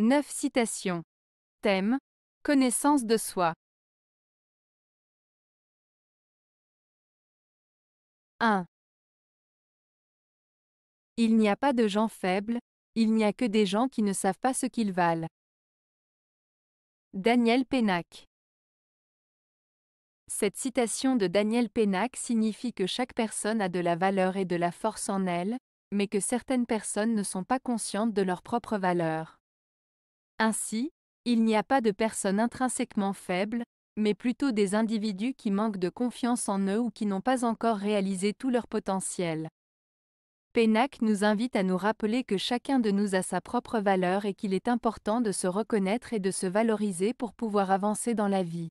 9 citations. Thème Connaissance de soi. 1. Il n'y a pas de gens faibles, il n'y a que des gens qui ne savent pas ce qu'ils valent. Daniel Pénac. Cette citation de Daniel Pénac signifie que chaque personne a de la valeur et de la force en elle, mais que certaines personnes ne sont pas conscientes de leur propre valeur. Ainsi, il n'y a pas de personnes intrinsèquement faibles, mais plutôt des individus qui manquent de confiance en eux ou qui n'ont pas encore réalisé tout leur potentiel. Pénac nous invite à nous rappeler que chacun de nous a sa propre valeur et qu'il est important de se reconnaître et de se valoriser pour pouvoir avancer dans la vie.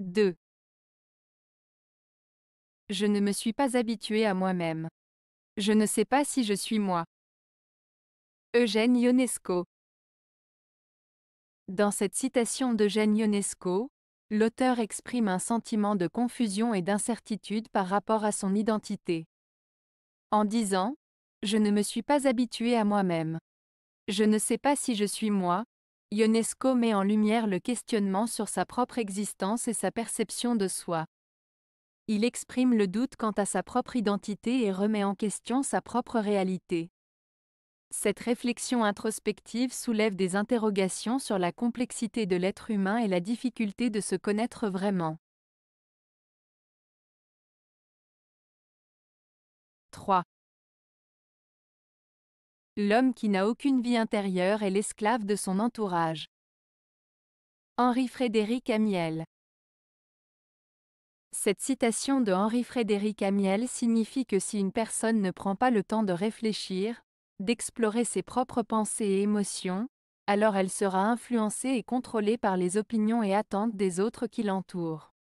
2. Je ne me suis pas habitué à moi-même. Je ne sais pas si je suis moi. Eugène Ionesco. Dans cette citation d'Eugène Ionesco, l'auteur exprime un sentiment de confusion et d'incertitude par rapport à son identité. En disant Je ne me suis pas habitué à moi-même. Je ne sais pas si je suis moi. Ionesco met en lumière le questionnement sur sa propre existence et sa perception de soi il exprime le doute quant à sa propre identité et remet en question sa propre réalité. Cette réflexion introspective soulève des interrogations sur la complexité de l'être humain et la difficulté de se connaître vraiment. 3. L'homme qui n'a aucune vie intérieure est l'esclave de son entourage. Henri Frédéric Amiel cette citation de Henri Frédéric Amiel signifie que si une personne ne prend pas le temps de réfléchir, d'explorer ses propres pensées et émotions, alors elle sera influencée et contrôlée par les opinions et attentes des autres qui l'entourent.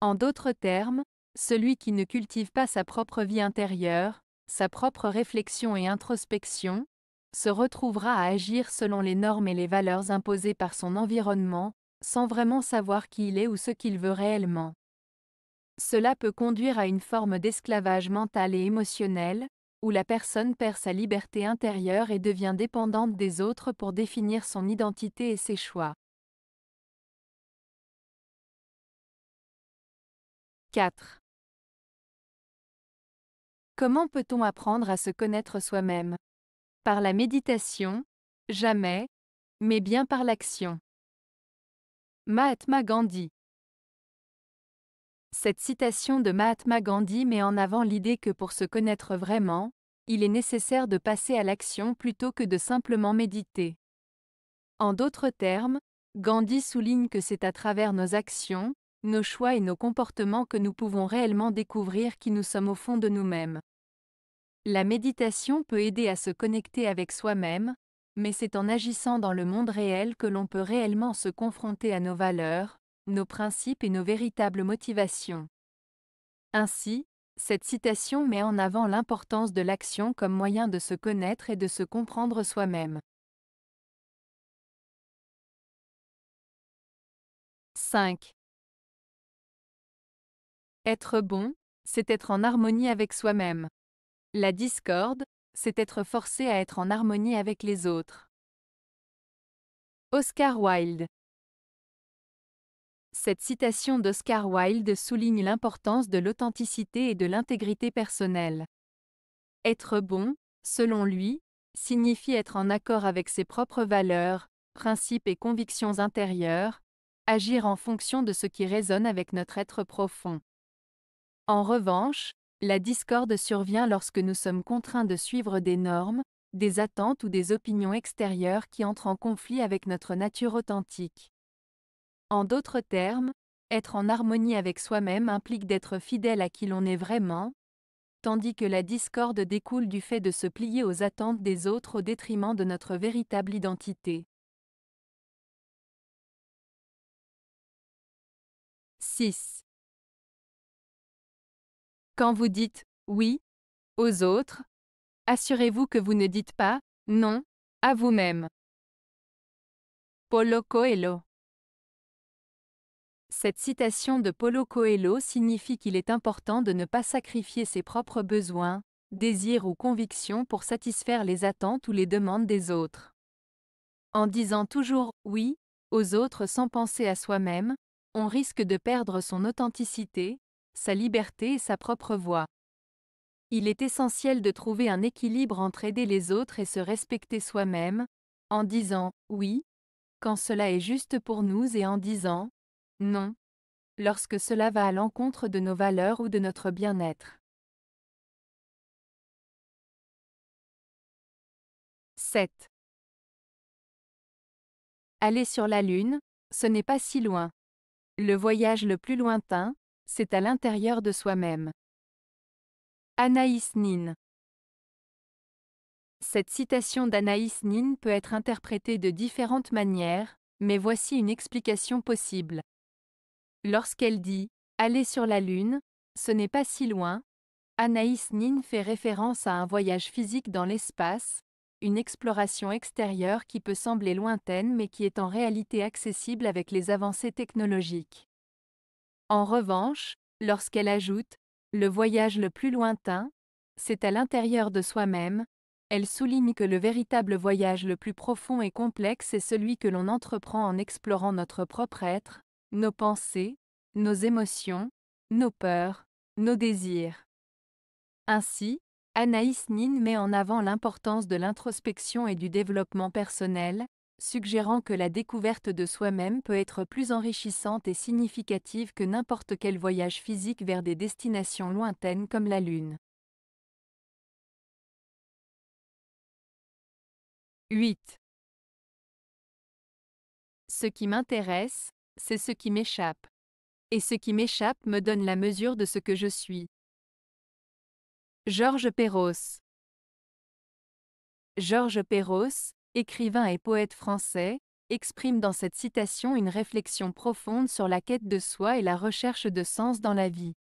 En d'autres termes, celui qui ne cultive pas sa propre vie intérieure, sa propre réflexion et introspection, se retrouvera à agir selon les normes et les valeurs imposées par son environnement, sans vraiment savoir qui il est ou ce qu'il veut réellement. Cela peut conduire à une forme d'esclavage mental et émotionnel, où la personne perd sa liberté intérieure et devient dépendante des autres pour définir son identité et ses choix. 4. Comment peut-on apprendre à se connaître soi-même Par la méditation, jamais, mais bien par l'action. Mahatma Gandhi cette citation de Mahatma Gandhi met en avant l'idée que pour se connaître vraiment, il est nécessaire de passer à l'action plutôt que de simplement méditer. En d'autres termes, Gandhi souligne que c'est à travers nos actions, nos choix et nos comportements que nous pouvons réellement découvrir qui nous sommes au fond de nous-mêmes. La méditation peut aider à se connecter avec soi-même, mais c'est en agissant dans le monde réel que l'on peut réellement se confronter à nos valeurs, nos principes et nos véritables motivations. Ainsi, cette citation met en avant l'importance de l'action comme moyen de se connaître et de se comprendre soi-même. 5. Être bon, c'est être en harmonie avec soi-même. La discorde, c'est être forcé à être en harmonie avec les autres. Oscar Wilde cette citation d'Oscar Wilde souligne l'importance de l'authenticité et de l'intégrité personnelle. Être bon, selon lui, signifie être en accord avec ses propres valeurs, principes et convictions intérieures, agir en fonction de ce qui résonne avec notre être profond. En revanche, la discorde survient lorsque nous sommes contraints de suivre des normes, des attentes ou des opinions extérieures qui entrent en conflit avec notre nature authentique. En d'autres termes, être en harmonie avec soi-même implique d'être fidèle à qui l'on est vraiment, tandis que la discorde découle du fait de se plier aux attentes des autres au détriment de notre véritable identité. 6. Quand vous dites oui aux autres, assurez-vous que vous ne dites pas non à vous-même. Polo Coelho cette citation de Paulo Coelho signifie qu'il est important de ne pas sacrifier ses propres besoins, désirs ou convictions pour satisfaire les attentes ou les demandes des autres. En disant toujours oui aux autres sans penser à soi-même, on risque de perdre son authenticité, sa liberté et sa propre voix. Il est essentiel de trouver un équilibre entre aider les autres et se respecter soi-même, en disant oui, quand cela est juste pour nous et en disant non. Lorsque cela va à l'encontre de nos valeurs ou de notre bien-être. 7. Aller sur la Lune, ce n'est pas si loin. Le voyage le plus lointain, c'est à l'intérieur de soi-même. Anaïs Nin Cette citation d'Anaïs Nin peut être interprétée de différentes manières, mais voici une explication possible. Lorsqu'elle dit Aller sur la Lune, ce n'est pas si loin, Anaïs Nin fait référence à un voyage physique dans l'espace, une exploration extérieure qui peut sembler lointaine mais qui est en réalité accessible avec les avancées technologiques. En revanche, lorsqu'elle ajoute le voyage le plus lointain, c'est à l'intérieur de soi-même, elle souligne que le véritable voyage le plus profond et complexe est celui que l'on entreprend en explorant notre propre être, nos pensées, nos émotions, nos peurs, nos désirs. Ainsi, Anaïs Nin met en avant l'importance de l'introspection et du développement personnel, suggérant que la découverte de soi-même peut être plus enrichissante et significative que n'importe quel voyage physique vers des destinations lointaines comme la Lune. 8. Ce qui m'intéresse, c'est ce qui m'échappe. Et ce qui m'échappe me donne la mesure de ce que je suis. Georges Perros Georges Perros, écrivain et poète français, exprime dans cette citation une réflexion profonde sur la quête de soi et la recherche de sens dans la vie.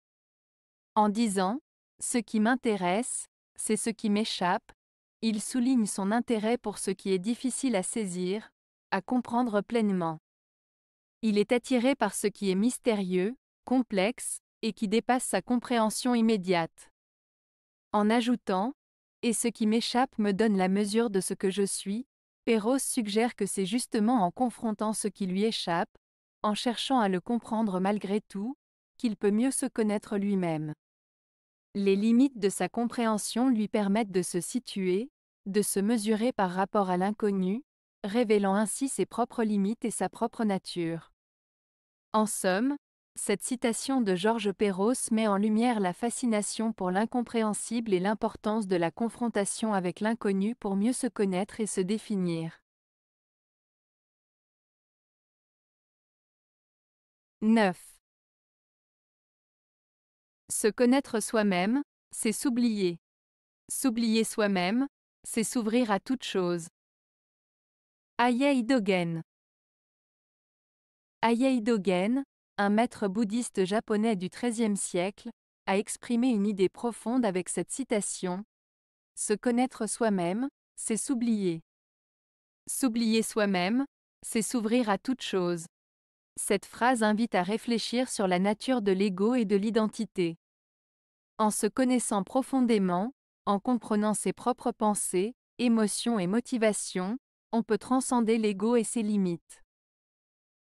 En disant Ce qui m'intéresse, c'est ce qui m'échappe, il souligne son intérêt pour ce qui est difficile à saisir, à comprendre pleinement. Il est attiré par ce qui est mystérieux, complexe, et qui dépasse sa compréhension immédiate. En ajoutant, et ce qui m'échappe me donne la mesure de ce que je suis, Perros suggère que c'est justement en confrontant ce qui lui échappe, en cherchant à le comprendre malgré tout, qu'il peut mieux se connaître lui-même. Les limites de sa compréhension lui permettent de se situer, de se mesurer par rapport à l'inconnu, révélant ainsi ses propres limites et sa propre nature. En somme, cette citation de Georges Perros met en lumière la fascination pour l'incompréhensible et l'importance de la confrontation avec l'inconnu pour mieux se connaître et se définir. 9. Se connaître soi-même, c'est s'oublier. S'oublier soi-même, c'est s'ouvrir à toute chose. Aye Dogen Ayei Dogen, un maître bouddhiste japonais du XIIIe siècle, a exprimé une idée profonde avec cette citation Se connaître soi-même, c'est s'oublier. S'oublier soi-même, c'est s'ouvrir à toute chose. Cette phrase invite à réfléchir sur la nature de l'ego et de l'identité. En se connaissant profondément, en comprenant ses propres pensées, émotions et motivations, on peut transcender l'ego et ses limites.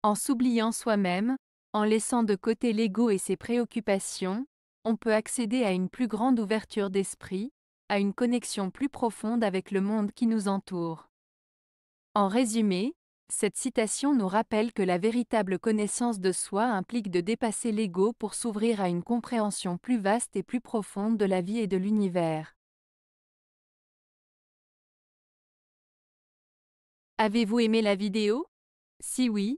En s'oubliant soi-même, en laissant de côté l'ego et ses préoccupations, on peut accéder à une plus grande ouverture d'esprit, à une connexion plus profonde avec le monde qui nous entoure. En résumé, cette citation nous rappelle que la véritable connaissance de soi implique de dépasser l'ego pour s'ouvrir à une compréhension plus vaste et plus profonde de la vie et de l'univers. Avez-vous aimé la vidéo Si oui,